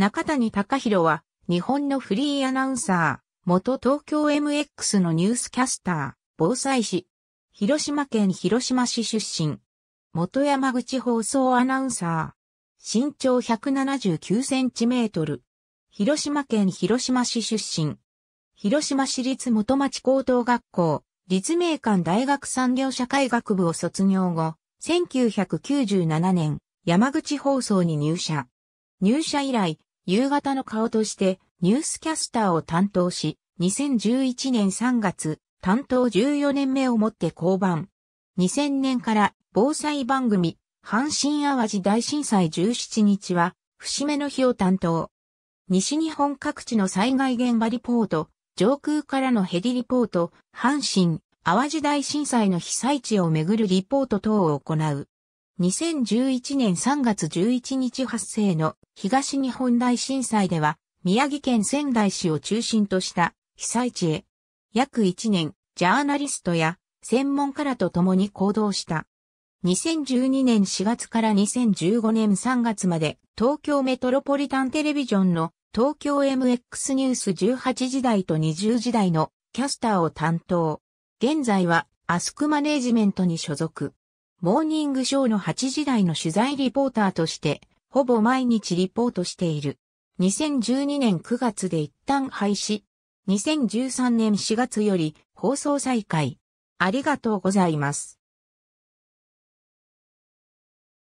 中谷隆弘は、日本のフリーアナウンサー、元東京 MX のニュースキャスター、防災士。広島県広島市出身。元山口放送アナウンサー。身長179センチメートル。広島県広島市出身。広島市立元町高等学校、立命館大学産業社会学部を卒業後、1997年、山口放送に入社。入社以来、夕方の顔としてニュースキャスターを担当し、2011年3月、担当14年目をもって降板。2000年から防災番組、阪神淡路大震災17日は、節目の日を担当。西日本各地の災害現場リポート、上空からのヘリリポート、阪神、淡路大震災の被災地をめぐるリポート等を行う。2011年3月11日発生の東日本大震災では、宮城県仙台市を中心とした被災地へ、約1年、ジャーナリストや専門家らと共に行動した。2012年4月から2015年3月まで東京メトロポリタンテレビジョンの東京 MX ニュース18時代と20時代のキャスターを担当。現在はアスクマネージメントに所属。モーニングショーの8時台の取材リポーターとして、ほぼ毎日リポートしている。2012年9月で一旦廃止。2013年4月より放送再開。ありがとうございます。